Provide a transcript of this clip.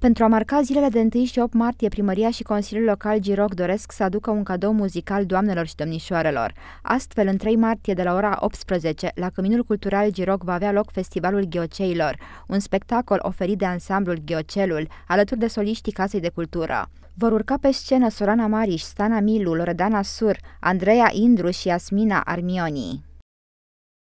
Pentru a marca zilele de 1 și 8 martie, primăria și Consiliul Local Giroc doresc să aducă un cadou muzical doamnelor și domnișoarelor. Astfel, în 3 martie de la ora 18, la Căminul Cultural Giroc va avea loc Festivalul Ghioceilor, un spectacol oferit de ansamblul Ghiocelul, alături de soliștii Casei de Cultură. Vor urca pe scenă Sorana Mariș, Stana Milu, Loredana Sur, Andreea Indru și Asmina Armioni.